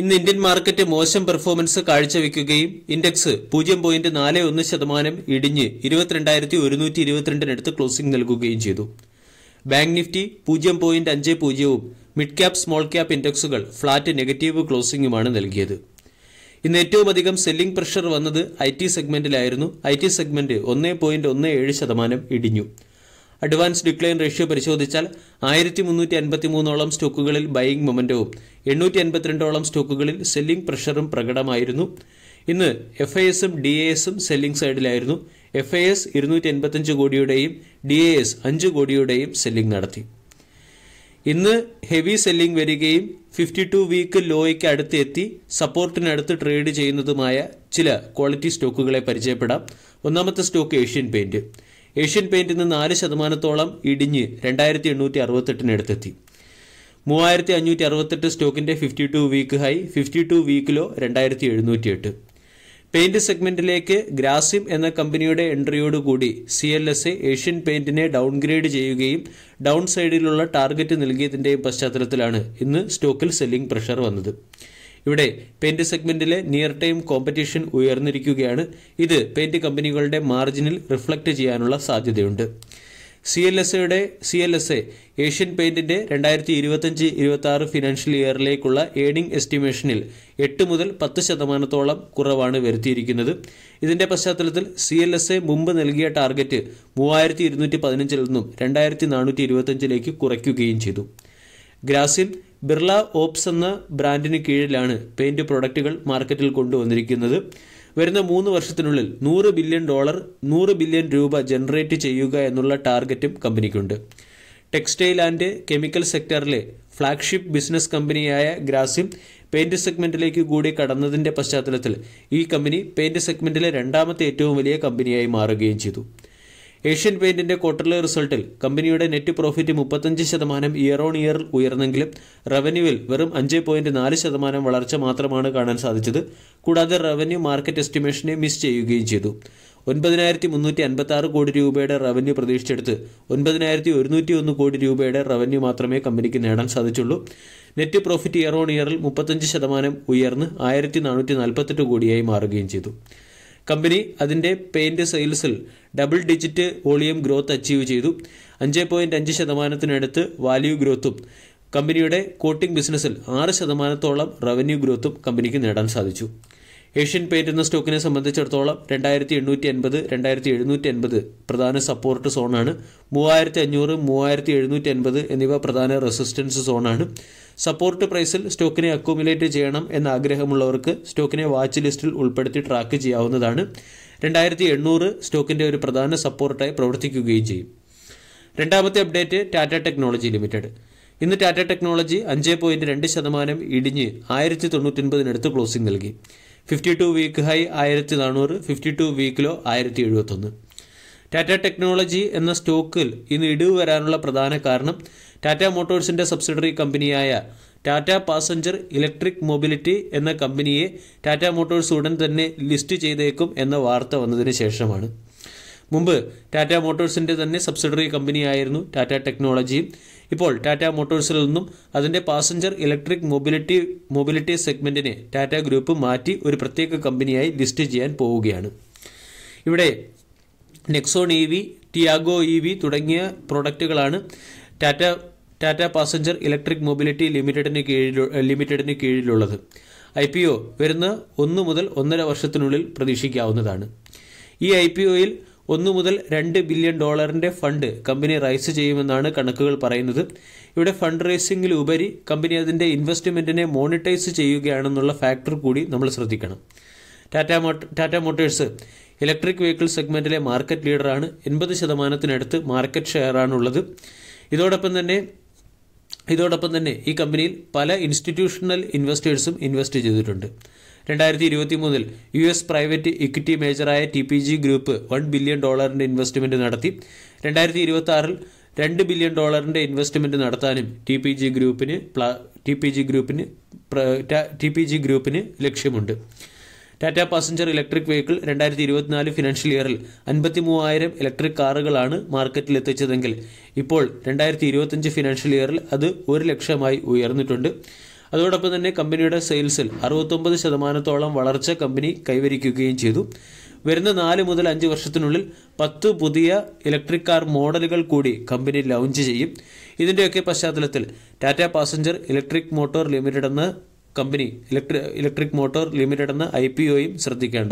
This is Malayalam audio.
ഇന്ന് ഇന്ത്യൻ മാർക്കറ്റ് മോശം പെർഫോമൻസ് കാഴ്ചവെക്കുകയും ഇൻഡെക്സ് പൂജ്യം പോയിന്റ് നാല് ഒന്ന് ശതമാനം ഇടിഞ്ഞ് ഇരുപത്തിരണ്ടായിരത്തി ഒരുന്നൂറ്റി ഇരുപത്തിരണ്ടിനടുത്ത് ക്ലോസിംഗ് നൽകുകയും ചെയ്തു ബാങ്ക് നിഫ്റ്റി പൂജ്യം പോയിന്റ് അഞ്ച് പൂജ്യവും മിഡ് ക്യാപ് സ്മോൾ ക്യാപ് ഇൻഡെക്സുകൾ ഫ്ളാറ്റ് നെഗറ്റീവ് ക്ലോസിംഗുമാണ് നൽകിയത് ഇന്ന് ഏറ്റവും അധികം സെല്ലിംഗ് പ്രഷർ വന്നത് ഐ ടി സെഗ്മെന്റിലായിരുന്നു ഐ ടി സെഗ്മെന്റ് ഒന്ന് പോയിന്റ് ഒന്ന് ഏഴ് ശതമാനം ഇടിഞ്ഞു അഡ്വാൻസ് ഡിക്ലൈൻ റേഷ്യോ പരിശോധിച്ചാൽ ആയിരത്തി മുന്നൂറ്റി അൻപത്തി മൂന്നോളം സ്റ്റോക്കുകളിൽ ബൈയിങ് മൊമെന്റവും എണ്ണൂറ്റി അൻപത്തിരണ്ടോളം സ്റ്റോക്കുകളിൽ സെല്ലിംഗ് പ്രഷറും പ്രകടമായിരുന്നു ഇന്ന് എഫ് ഐ എസും ഡി എ എസും സെല്ലിംഗ് സൈഡിലായിരുന്നു എഫ് ഐ എസ് ഇരുന്നൂറ്റി എൺപത്തഞ്ച് കോടിയുടെയും ഡി എ എസ് അഞ്ച് കോടിയുടെയും സെല്ലിംഗ് നടത്തി ഇന്ന് ഹെവി സെല്ലിംഗ് വരികയും ഫിഫ്റ്റി ടു വീക്ക് ലോയ്ക്ക് അടുത്ത് എത്തി സപ്പോർട്ടിനടുത്ത് ട്രേഡ് ചെയ്യുന്നതുമായ ചില ക്വാളിറ്റി സ്റ്റോക്കുകളെ പരിചയപ്പെടാം ഒന്നാമത്തെ സ്റ്റോക്ക് ഏഷ്യൻ പെയിന്റ് ഏഷ്യൻ പെയിന്റിൽ നിന്ന് നാല് ശതമാനത്തോളം ഇടിഞ്ഞ് രണ്ടായിരത്തി എണ്ണൂറ്റി അറുപത്തെട്ടിനടുത്തെത്തി മൂവായിരത്തി അഞ്ഞൂറ്റി അറുപത്തെട്ട് സ്റ്റോക്കിന്റെ fifty two week high fifty two വീക്കിലോ രണ്ടായിരത്തി എഴുന്നൂറ്റി എട്ട് പെയിന്റ് സെഗ്മെന്റിലേക്ക് ഗ്രാസിം എന്ന കമ്പനിയുടെ എൻട്രിയോടുകൂടി C L S A Asian പെയിന്റിനെ ഡൗൺഗ്രേഡ് ചെയ്യുകയും ഡൗൺ സൈഡിലുള്ള ടാർഗറ്റ് നൽകിയതിന്റെയും പശ്ചാത്തലത്തിലാണ് ഇന്ന് സ്റ്റോക്കിൽ സെല്ലിംഗ് പ്രഷർ വന്നത് ഇവിടെ പെയിന്റ് സെഗ്മെന്റിലെ നിയർ ടൈം കോമ്പറ്റീഷൻ ഉയർന്നിരിക്കുകയാണ് ഇത് പെയിന്റ് കമ്പനികളുടെ മാർജിനിൽ റിഫ്ലക്ട് ചെയ്യാനുള്ള സാധ്യതയുണ്ട് സി എൽ എസ് എയുടെ C L S A Asian പെയിന്റിന്റെ രണ്ടായിരത്തി ഇരുപത്തിയഞ്ച് ഇരുപത്തി ആറ് ഫിനാൻഷ്യൽ ഇയറിലേക്കുള്ള ഏണിംഗ് എസ്റ്റിമേഷനിൽ എട്ട് മുതൽ പത്ത് ശതമാനത്തോളം കുറവാണ് വരുത്തിയിരിക്കുന്നത് ഇതിന്റെ പശ്ചാത്തലത്തിൽ സി എൽ എസ് എ മുമ്പ് നൽകിയ ടാർഗറ്റ് മൂവായിരത്തി ഇരുന്നൂറ്റി പതിനഞ്ചിൽ നിന്നും രണ്ടായിരത്തി നാനൂറ്റി ഇരുപത്തിയഞ്ചിലേക്ക് കുറയ്ക്കുകയും ചെയ്തു ഗ്രാസിൻ ബിർള ഓപ്സ് എന്ന ബ്രാൻഡിന് കീഴിലാണ് പെയിന്റ് പ്രൊഡക്റ്റുകൾ മാർക്കറ്റിൽ കൊണ്ടുവന്നിരിക്കുന്നത് വരുന്ന മൂന്ന് വർഷത്തിനുള്ളിൽ നൂറ് ബില്യൺ ഡോളർ നൂറ് ബില്യൺ രൂപ ജനറേറ്റ് ചെയ്യുക എന്നുള്ള ടാർഗറ്റും കമ്പനിക്കുണ്ട് ടെക്സ്റ്റൈൽ ആൻഡ് കെമിക്കൽ സെക്ടറിലെ ഫ്ലാഗ്ഷിപ്പ് ബിസിനസ് കമ്പനിയായ ഗ്രാസിം പെയിന്റ് സെഗ്മെന്റിലേക്ക് കൂടി കടന്നതിന്റെ പശ്ചാത്തലത്തിൽ ഈ കമ്പനി പെയിന്റ് സെഗ്മെന്റിലെ രണ്ടാമത്തെ ഏറ്റവും വലിയ കമ്പനിയായി മാറുകയും ചെയ്തു ഏഷ്യൻ പെയിന്റിന്റെ ക്വാർട്ടർലി റിസൾട്ടിൽ കമ്പനിയുടെ നെറ്റ് പ്രോഫിറ്റ് മുപ്പത്തഞ്ച് ശതമാനം ഇയർ ഓൺ ഇയർ ഉയർന്നെങ്കിലും റവന്യൂവിൽ വെറും അഞ്ച് പോയിന്റ് നാല് ശതമാനം വളർച്ച മാത്രമാണ് കാണാൻ സാധിച്ചത് കൂടാതെ റവന്യൂ മാർക്കറ്റ് എസ്റ്റിമേഷനെ മിസ് ചെയ്യുകയും ചെയ്തു ഒൻപതിനായിരത്തി മുന്നൂറ്റി അൻപത്തി ആറ് കോടി രൂപയുടെ റവന്യൂ പ്രതീക്ഷിച്ചെടുത്ത് ഒൻപതിനായിരത്തി ഒരുന്നൂറ്റി ഒന്ന് കോടി രൂപയുടെ റവന്യൂ മാത്രമേ കമ്പനിക്ക് നേടാൻ സാധിച്ചുള്ളൂ നെറ്റ് പ്രോഫിറ്റ് ഇയർ ഓൺ ഇയറിൽ മുപ്പത്തഞ്ച് ശതമാനം ഉയർന്ന് ആയിരത്തി നാനൂറ്റി നാൽപ്പത്തെട്ട് കോടിയായി മാറുകയും ചെയ്തു കമ്പനി അതിൻ്റെ പെയിന്റ് സെയിൽസിൽ double digit volume growth achieve ചെയ്തു അഞ്ച് പോയിൻറ്റ് അഞ്ച് ശതമാനത്തിനടുത്ത് വാല്യൂ ഗ്രോത്തും കമ്പനിയുടെ കോട്ടിംഗ് ബിസിനസ്സിൽ ആറ് ശതമാനത്തോളം റവന്യൂ ഗ്രോത്തും കമ്പനിക്ക് നേടാൻ സാധിച്ചു ഏഷ്യൻ പെയിന്റ് സ്റ്റോക്കിനെ സംബന്ധിച്ചിടത്തോളം രണ്ടായിരത്തി എണ്ണൂറ്റി എൺപത് രണ്ടായിരത്തി എഴുന്നൂറ്റി എൺപത് പ്രധാന സപ്പോർട്ട് സോണാണ് മൂവായിരത്തി അഞ്ഞൂറ് മൂവായിരത്തി എഴുന്നൂറ്റി എൺപത് എന്നിവ പ്രധാന റെസിസ്റ്റൻസ് സോണാണ് സപ്പോർട്ട് പ്രൈസിൽ സ്റ്റോക്കിനെ അക്കോമിലേറ്റ് ചെയ്യണം എന്ന ആഗ്രഹമുള്ളവർക്ക് സ്റ്റോക്കിനെ വാച്ച് ലിസ്റ്റിൽ ഉൾപ്പെടുത്തി ട്രാക്ക് ചെയ്യാവുന്നതാണ് രണ്ടായിരത്തി എണ്ണൂറ് സ്റ്റോക്കിന്റെ ഒരു പ്രധാന സപ്പോർട്ടായി പ്രവർത്തിക്കുകയും ചെയ്യും രണ്ടാമത്തെ അപ്ഡേറ്റ് ടാറ്റ ടെക്നോളജി ലിമിറ്റഡ് ഇന്ന് ടാറ്റ ടെക്നോളജി അഞ്ച് പോയിന്റ് രണ്ട് ശതമാനം ഇടിഞ്ഞ് ആയിരത്തി ഒൻപതിനടുത്ത് ക്ലോസിംഗ് നൽകി ഫിഫ്റ്റി ടു വീക്ക് ഹൈ ആയിരത്തി നാനൂറ് ഫിഫ്റ്റി ടു വീക്ക് ലോ ആയിരത്തി എഴുപത്തൊന്ന് ടാറ്റ ടെക്നോളജി എന്ന സ്റ്റോക്കിൽ ഇന്ന് ഇടിവ് വരാനുള്ള പ്രധാന കാരണം ടാറ്റ മോട്ടോഴ്സിന്റെ സബ്സിഡറി കമ്പനിയായ ടാറ്റ പാസഞ്ചർ ഇലക്ട്രിക് മൊബിലിറ്റി എന്ന കമ്പനിയെ ടാറ്റ മോട്ടോഴ്സ് ഉടൻ തന്നെ ലിസ്റ്റ് ചെയ്തേക്കും എന്ന വാർത്ത വന്നതിന് ശേഷമാണ് മുമ്പ് ടാറ്റ മോട്ടോഴ്സിൻ്റെ തന്നെ സബ്സിഡറി കമ്പനിയായിരുന്നു ടാറ്റ ടെക്നോളജി ഇപ്പോൾ ടാറ്റ മോട്ടോഴ്സിൽ നിന്നും അതിൻ്റെ പാസഞ്ചർ ഇലക്ട്രിക് മൊബിലിറ്റി മൊബിലിറ്റി സെഗ്മെൻറ്റിനെ ടാറ്റ ഗ്രൂപ്പ് മാറ്റി ഒരു പ്രത്യേക കമ്പനിയായി ലിസ്റ്റ് ചെയ്യാൻ പോവുകയാണ് ഇവിടെ Nexon E V Tiago E V തുടങ്ങിയ പ്രൊഡക്റ്റുകളാണ് Tata Tata passenger electric mobility ലിമിറ്റഡിന് കീഴിൽ ലിമിറ്റഡിന് കീഴിലുള്ളത് ഐ പി ഒ വരുന്ന ഒന്ന് മുതൽ ഒന്നര വർഷത്തിനുള്ളിൽ പ്രതീക്ഷിക്കാവുന്നതാണ് ഈ ഐ പി ഒയിൽ ഒന്ന് മുതൽ രണ്ട് ബില്യൺ ഡോളറിന്റെ ഫണ്ട് കമ്പനി റൈസ് ചെയ്യുമെന്നാണ് കണക്കുകൾ പറയുന്നത് ഇവിടെ ഫണ്ട് റൈസിംഗിലുപരി കമ്പനി അതിന്റെ ഇൻവെസ്റ്റ്മെന്റിനെ മോണിറ്റൈസ് ചെയ്യുകയാണെന്നുള്ള ഫാക്ടർ കൂടി നമ്മൾ ശ്രദ്ധിക്കണം ടാറ്റ മോട്ട ടാറ്റ മോട്ടേഴ്സ് ഇലക്ട്രിക് വെഹിക്കിൾ സെഗ്മെന്റിലെ മാർക്കറ്റ് ലീഡറാണ് എൺപത് ശതമാനത്തിനടുത്ത് മാർക്കറ്റ് ഷെയറാണുള്ളത് ഇതോടൊപ്പം തന്നെ ഇതോടൊപ്പം തന്നെ ഈ കമ്പനിയിൽ പല ഇൻസ്റ്റിറ്റ്യൂഷണൽ ഇൻവെസ്റ്റേഴ്സും ഇൻവെസ്റ്റ് ചെയ്തിട്ടുണ്ട് രണ്ടായിരത്തി ഇരുപത്തി മൂന്നിൽ യു എസ് പ്രൈവറ്റ് ഇക്വിറ്റി മേജറായ T P G group one billion ഡോളറിന്റെ ഇൻവെസ്റ്റ്മെന്റ് നടത്തി രണ്ടായിരത്തി ഇരുപത്തി ആറിൽ രണ്ട് ബില്യൺ ഡോളറിന്റെ ഇൻവെസ്റ്റ്മെന്റ് നടത്താനും ടി പി ജി ഗ്രൂപ്പിന് ടി പി ജി ഗ്രൂപ്പിന് ടി പി ജി ഗ്രൂപ്പിന് ലക്ഷ്യമുണ്ട് ടാറ്റ പാസഞ്ചർ ഇലക്ട്രിക് വെഹിക്കിൾ രണ്ടായിരത്തി ഇരുപത്തിനാല് ഫിനാൻഷ്യൽ ഇയറിൽ അൻപത്തി മൂവായിരം ഇലക്ട്രിക് കാറുകളാണ് മാർക്കറ്റിൽ എത്തിച്ചതെങ്കിൽ ഇപ്പോൾ രണ്ടായിരത്തി ഇരുപത്തഞ്ച് ഫിനാൻഷ്യൽ ഇയറിൽ അത് ഒരു ലക്ഷമായി ഉയർന്നിട്ടുണ്ട് അതോടൊപ്പം തന്നെ കമ്പനിയുടെ സെയിൽസിൽ അറുപത്തൊമ്പത് ശതമാനത്തോളം വളർച്ച കമ്പനി കൈവരിക്കുകയും ചെയ്തു വരുന്ന നാല് മുതൽ അഞ്ച് വർഷത്തിനുള്ളിൽ പത്ത് പുതിയ ഇലക്ട്രിക് കാർ മോഡലുകൾ കൂടി കമ്പനി ലോഞ്ച് ചെയ്യും ഇതിൻ്റെയൊക്കെ പശ്ചാത്തലത്തിൽ Tata passenger electric motor limited എന്ന കമ്പനി ഇലക്ട്രിക് ഇലക്ട്രിക് മോട്ടോർ ലിമിറ്റഡ് എന്ന ഐ പി ഒയും ശ്രദ്ധിക്കേണ്ടത്